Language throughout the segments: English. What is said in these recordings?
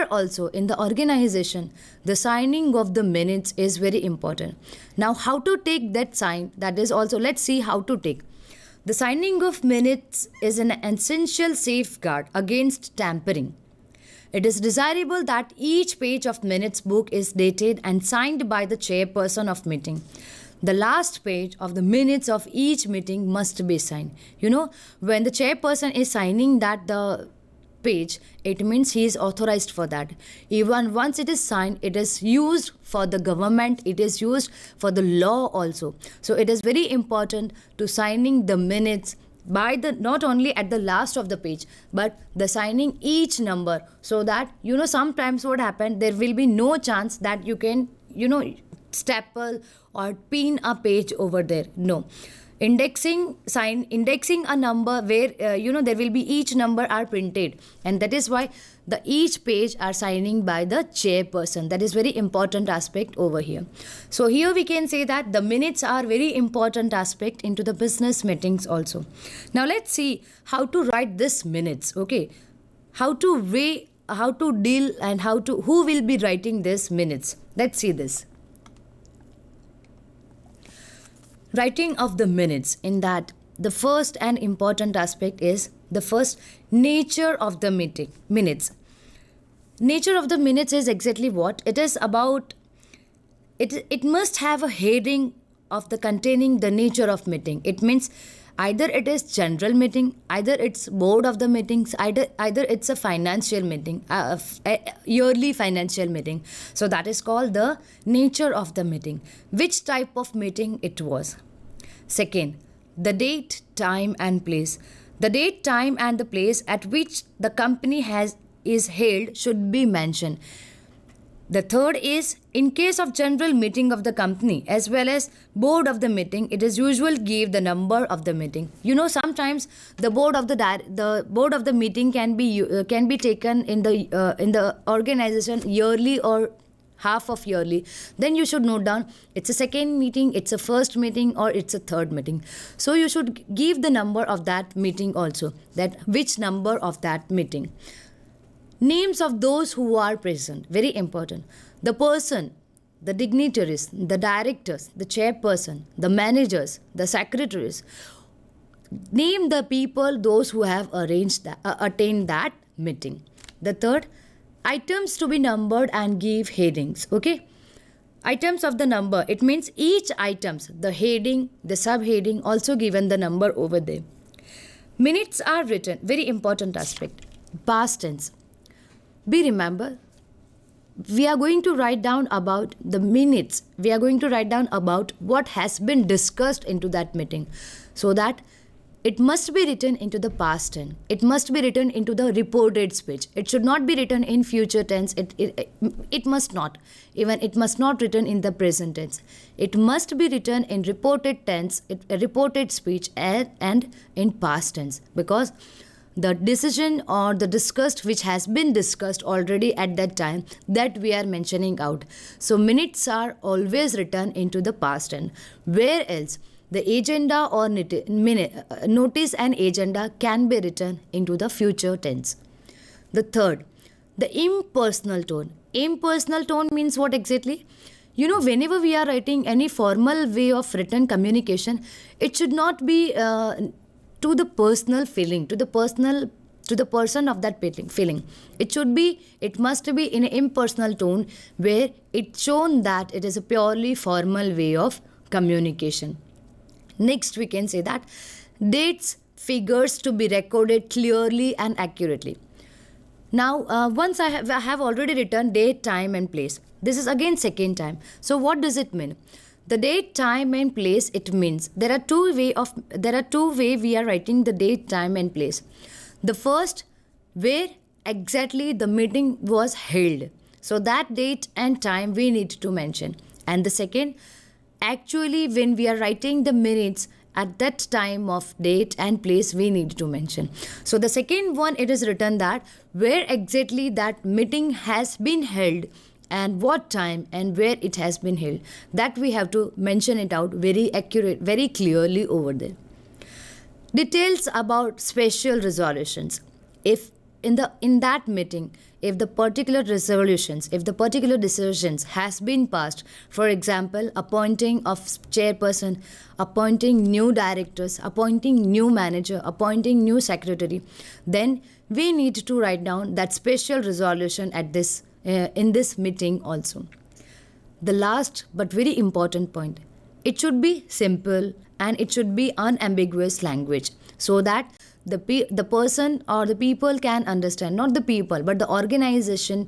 Here also in the organization, the signing of the minutes is very important. Now how to take that sign that is also let's see how to take. The signing of minutes is an essential safeguard against tampering. It is desirable that each page of minutes book is dated and signed by the chairperson of meeting. The last page of the minutes of each meeting must be signed. You know, when the chairperson is signing that the page, it means he is authorized for that. Even once it is signed, it is used for the government, it is used for the law also. So it is very important to signing the minutes by the not only at the last of the page but the signing each number so that you know sometimes what happened there will be no chance that you can you know staple or pin a page over there no indexing sign indexing a number where uh, you know there will be each number are printed and that is why the each page are signing by the chairperson that is very important aspect over here so here we can say that the minutes are very important aspect into the business meetings also now let's see how to write this minutes okay how to weigh how to deal and how to who will be writing this minutes let's see this writing of the minutes in that the first and important aspect is the first nature of the meeting minutes nature of the minutes is exactly what it is about it it must have a heading of the containing the nature of meeting it means either it is general meeting either it's board of the meetings either either it's a financial meeting uh, a yearly financial meeting so that is called the nature of the meeting which type of meeting it was second the date time and place the date time and the place at which the company has is held should be mentioned the third is, in case of general meeting of the company as well as board of the meeting, it is usual give the number of the meeting. You know, sometimes the board of the the board of the meeting can be uh, can be taken in the uh, in the organization yearly or half of yearly. Then you should note down it's a second meeting, it's a first meeting, or it's a third meeting. So you should give the number of that meeting also. That which number of that meeting. Names of those who are present, very important. The person, the dignitaries, the directors, the chairperson, the managers, the secretaries. Name the people, those who have arranged that, uh, attained that meeting. The third, items to be numbered and give headings. Okay items of the number it means each items the heading the subheading also given the number over there minutes are written very important aspect past tense be remember, we are going to write down about the minutes. We are going to write down about what has been discussed into that meeting so that it must be written into the past tense. It must be written into the reported speech. It should not be written in future tense. It, it, it must not. Even it must not written in the present tense. It must be written in reported tense, it, reported speech and, and in past tense because the decision or the discussed which has been discussed already at that time that we are mentioning out so minutes are always written into the past tense where else the agenda or uh, notice and agenda can be written into the future tense the third the impersonal tone impersonal tone means what exactly you know whenever we are writing any formal way of written communication it should not be uh, to the personal feeling, to the personal to the person of that feeling. It should be, it must be in an impersonal tone where it's shown that it is a purely formal way of communication. Next, we can say that dates, figures to be recorded clearly and accurately. Now, uh, once I have, I have already written date, time, and place. This is again second time. So, what does it mean? the date time and place it means there are two way of there are two way we are writing the date time and place the first where exactly the meeting was held so that date and time we need to mention and the second actually when we are writing the minutes at that time of date and place we need to mention so the second one it is written that where exactly that meeting has been held and what time and where it has been held. That we have to mention it out very accurate, very clearly over there. Details about special resolutions. If in the in that meeting, if the particular resolutions, if the particular decisions has been passed, for example, appointing of chairperson, appointing new directors, appointing new manager, appointing new secretary, then we need to write down that special resolution at this uh, in this meeting also. The last but very important point it should be simple and it should be unambiguous language so that the, pe- the person or the people can understand, not the people, but the organization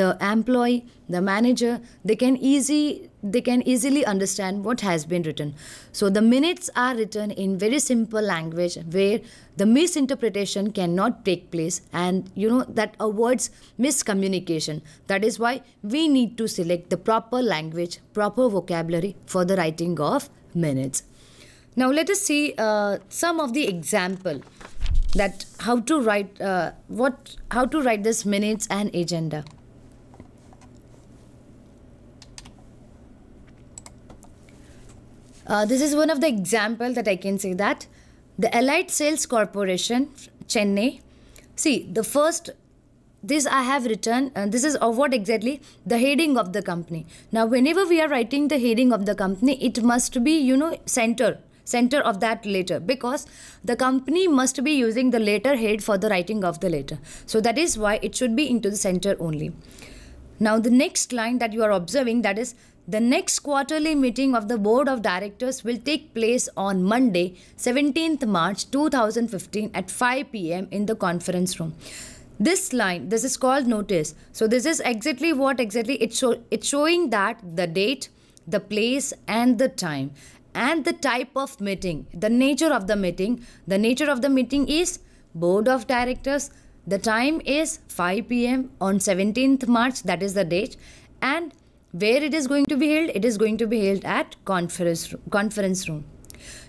the employee the manager they can easy they can easily understand what has been written so the minutes are written in very simple language where the misinterpretation cannot take place and you know that avoids miscommunication that is why we need to select the proper language proper vocabulary for the writing of minutes now let us see uh, some of the example that how to write uh, what how to write this minutes and agenda Uh, this is one of the example that I can say that the Allied Sales Corporation, Chennai. See, the first, this I have written, and uh, this is of what exactly? The heading of the company. Now, whenever we are writing the heading of the company, it must be, you know, center center of that letter because the company must be using the letter head for the writing of the letter. So that is why it should be into the center only. Now the next line that you are observing that is the next quarterly meeting of the board of directors will take place on Monday 17th March 2015 at 5 pm in the conference room. This line this is called notice. So this is exactly what exactly it's show, it's showing that the date, the place and the time and the type of meeting, the nature of the meeting. The nature of the meeting is board of directors the time is 5 pm on 17th March, that is the date. And where it is going to be held? It is going to be held at conference, conference room.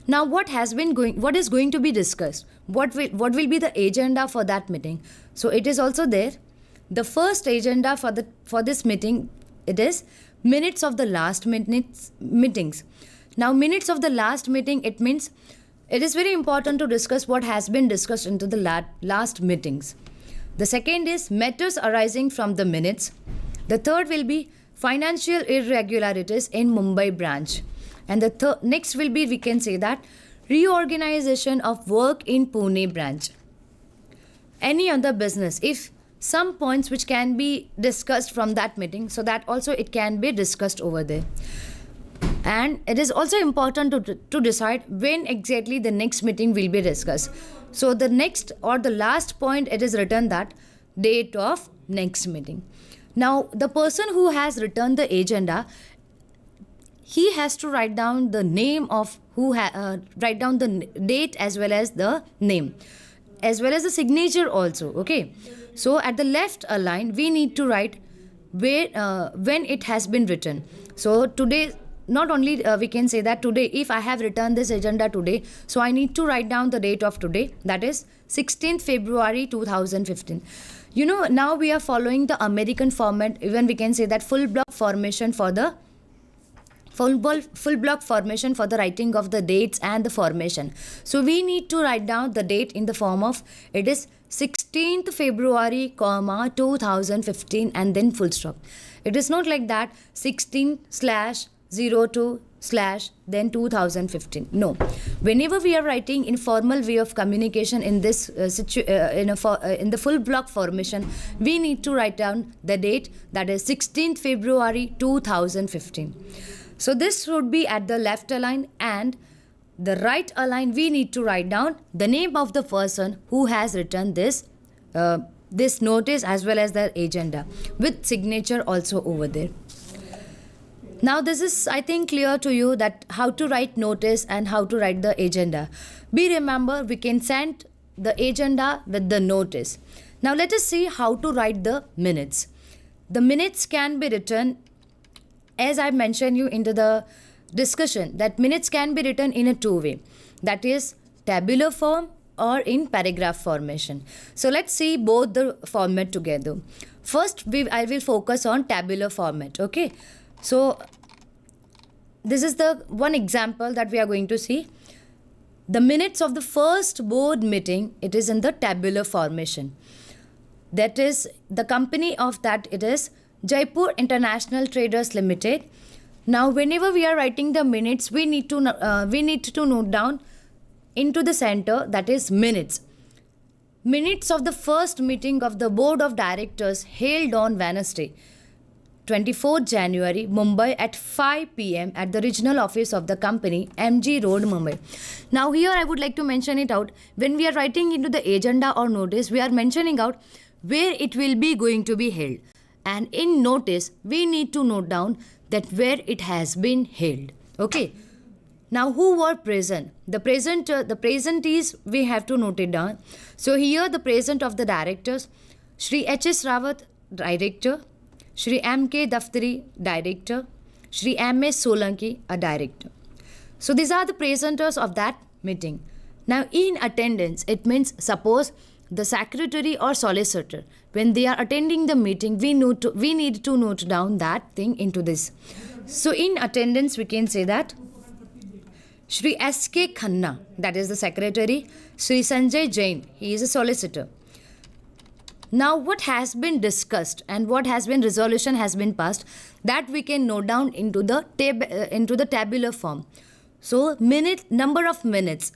Now, what has been going, what is going to be discussed? What will, what will be the agenda for that meeting? So it is also there. The first agenda for the for this meeting, it is minutes of the last minutes meetings. Now, minutes of the last meeting, it means it is very important to discuss what has been discussed into the la last meetings. The second is matters arising from the minutes. The third will be financial irregularities in Mumbai branch. And the next will be, we can say that, reorganization of work in Pune branch. Any other business, if some points which can be discussed from that meeting, so that also it can be discussed over there and it is also important to, to decide when exactly the next meeting will be discussed so the next or the last point it is written that date of next meeting now the person who has written the agenda he has to write down the name of who uh, write down the date as well as the name as well as the signature also okay so at the left uh, line we need to write where uh, when it has been written so today not only uh, we can say that today, if I have written this agenda today, so I need to write down the date of today, that is 16th February 2015 you know now we are following the american format even we can say that full block formation for the full ball, full block formation for the writing of the dates and the formation so we need to write down the date in the form of it is 16th february comma 2015 and then full stop it is not like that 16 slash 02 slash then 2015 no whenever we are writing informal way of communication in this uh, situ uh, in, a for, uh, in the full block formation we need to write down the date that is 16th february 2015 so this would be at the left align and the right align we need to write down the name of the person who has written this uh, this notice as well as their agenda with signature also over there now, this is, I think, clear to you that how to write notice and how to write the agenda. Be remember, we can send the agenda with the notice. Now, let us see how to write the minutes. The minutes can be written, as I mentioned you into the discussion, that minutes can be written in a two way. That is tabular form or in paragraph formation. So let's see both the format together. First, we, I will focus on tabular format. Okay. So this is the one example that we are going to see. The minutes of the first board meeting, it is in the tabular formation. That is the company of that it is Jaipur International Traders Limited. Now whenever we are writing the minutes, we need to uh, we need to note down into the center that is minutes. Minutes of the first meeting of the board of directors held on Wednesday. 24 January, Mumbai at 5 pm at the regional office of the company, MG Road, Mumbai. Now, here I would like to mention it out. When we are writing into the agenda or notice, we are mentioning out where it will be going to be held. And in notice, we need to note down that where it has been held. Okay. Now, who were present? The present, uh, the presentees, we have to note it down. So here, the present of the directors, Sri H S Rawat, director, Shri M. K. Daftari, director. Shri M. S. Solanki, a director. So these are the presenters of that meeting. Now, in attendance, it means suppose the secretary or solicitor, when they are attending the meeting, we, we need to note down that thing into this. So in attendance, we can say that Shri S. K. Khanna, that is the secretary, Shri Sanjay Jain, he is a solicitor. Now, what has been discussed and what has been resolution has been passed that we can note down into the tab uh, into the tabular form. So, minute number of minutes,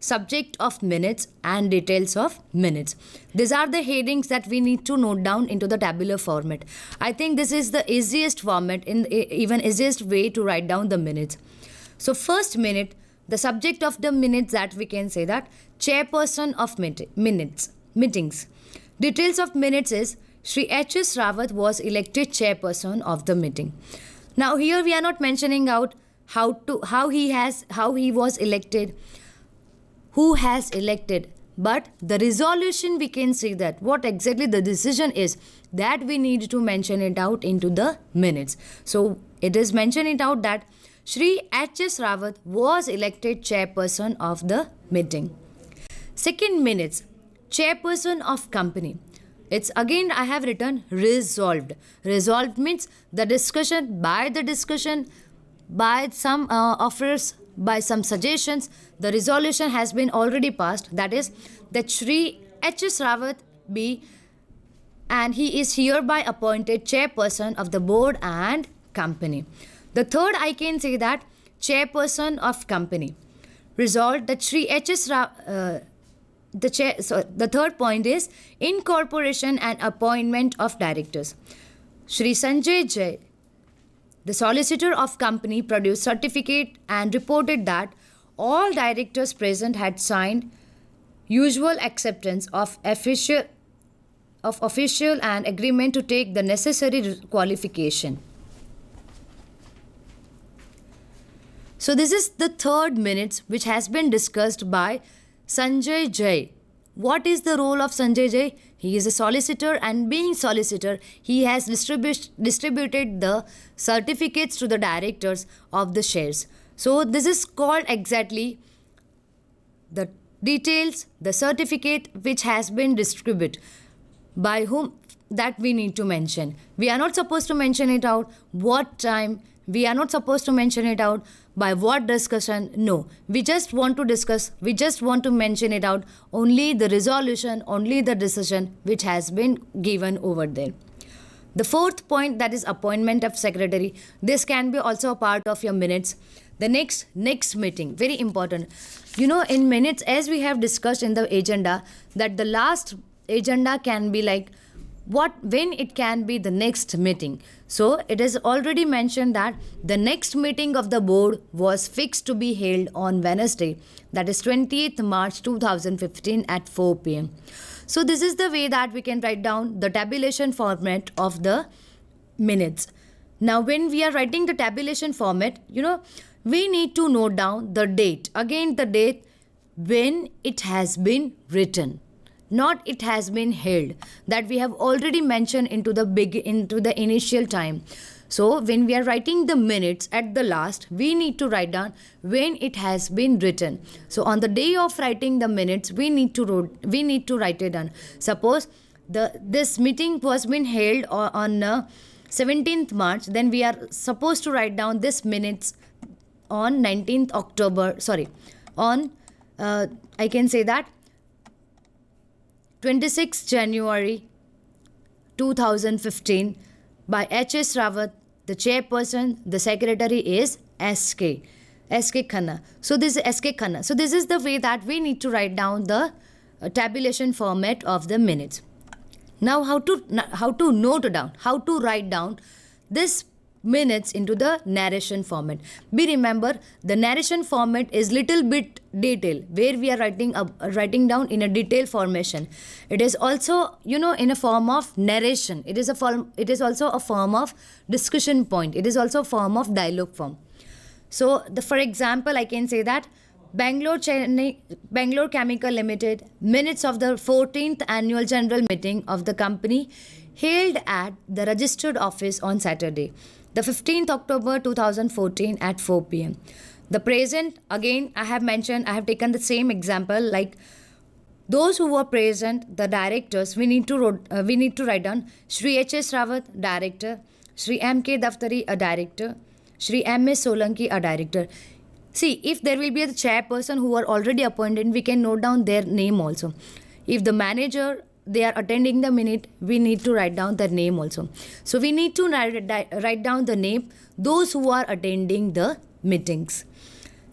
subject of minutes, and details of minutes. These are the headings that we need to note down into the tabular format. I think this is the easiest format in even easiest way to write down the minutes. So, first minute the subject of the minutes that we can say that chairperson of minutes meetings Details of minutes is Sri H.S. Rawat was elected chairperson of the meeting. Now here we are not mentioning out how to how he has how he was elected, who has elected, but the resolution we can see that what exactly the decision is that we need to mention it out into the minutes. So it is mentioned it out that Sri H.S. Rawat was elected chairperson of the meeting. Second minutes chairperson of company. It's again I have written resolved. Resolved means the discussion by the discussion by some uh, offers by some suggestions the resolution has been already passed that is that Sri H.S. Rawat be and he is hereby appointed chairperson of the board and company. The third I can say that chairperson of company. Resolved that Sri H.S. Ra- uh, the chair so the third point is incorporation and appointment of directors shri sanjay jay the solicitor of company produced certificate and reported that all directors present had signed usual acceptance of official of official and agreement to take the necessary qualification so this is the third minutes which has been discussed by Sanjay Jay. What is the role of Sanjay Jay? He is a solicitor and being solicitor, he has distribu distributed the certificates to the directors of the shares. So this is called exactly the details, the certificate which has been distributed by whom that we need to mention. We are not supposed to mention it out, what time, we are not supposed to mention it out by what discussion. No, we just want to discuss, we just want to mention it out only the resolution, only the decision which has been given over there. The fourth point that is appointment of secretary. This can be also a part of your minutes. The next next meeting, very important. You know, in minutes, as we have discussed in the agenda, that the last agenda can be like what when it can be the next meeting so it is already mentioned that the next meeting of the board was fixed to be held on wednesday that is 20th march 2015 at 4 pm so this is the way that we can write down the tabulation format of the minutes now when we are writing the tabulation format you know we need to note down the date again the date when it has been written not it has been held that we have already mentioned into the big into the initial time so when we are writing the minutes at the last we need to write down when it has been written so on the day of writing the minutes we need to wrote, we need to write it down suppose the this meeting was been held on, on uh, 17th march then we are supposed to write down this minutes on 19th october sorry on uh, i can say that 26 January 2015 by H.S. Rawat. The chairperson, the secretary is S.K. S.K. Khanna. So this is S.K. Khanna. So this is the way that we need to write down the uh, tabulation format of the minutes. Now how to how to note down, how to write down this minutes into the narration format. Be remember the narration format is little bit detail where we are writing up, writing down in a detail formation it is also you know in a form of narration it is a form it is also a form of discussion point it is also a form of dialogue form so the for example i can say that Bangalore, Chennai, Bangalore Chemical Limited minutes of the 14th annual general meeting of the company held at the registered office on Saturday, the 15th October 2014 at 4 pm the present again i have mentioned i have taken the same example like those who were present the directors we need to wrote, uh, we need to write down shri h s rawat director shri m k daftari a director shri m s solanki a director see if there will be a chairperson who are already appointed we can note down their name also if the manager they are attending the minute we need to write down their name also so we need to write down the name those who are attending the meetings.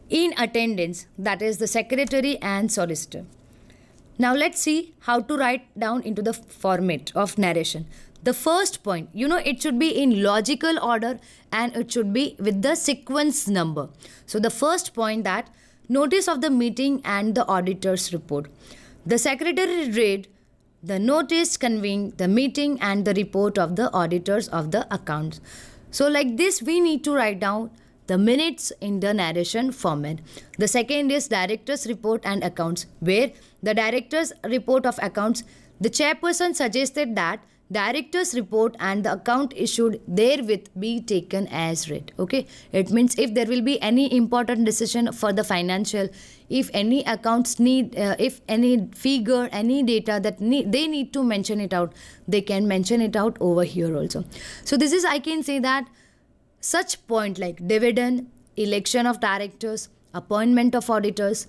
In attendance, that is the secretary and solicitor. Now let's see how to write down into the format of narration. The first point, you know, it should be in logical order and it should be with the sequence number. So the first point that notice of the meeting and the auditor's report. The secretary read the notice conveying the meeting and the report of the auditors of the accounts. So like this, we need to write down the minutes in the narration format. The second is director's report and accounts, where the director's report of accounts, the chairperson suggested that director's report and the account issued therewith be taken as read okay it means if there will be any important decision for the financial if any accounts need uh, if any figure any data that need, they need to mention it out they can mention it out over here also so this is i can say that such point like dividend, election of directors, appointment of auditors,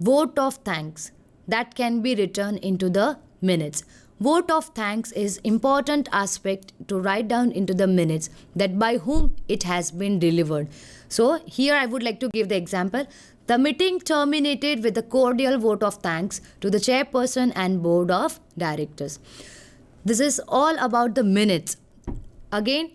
vote of thanks that can be written into the minutes. Vote of thanks is important aspect to write down into the minutes that by whom it has been delivered. So here I would like to give the example. The meeting terminated with a cordial vote of thanks to the chairperson and board of directors. This is all about the minutes. Again,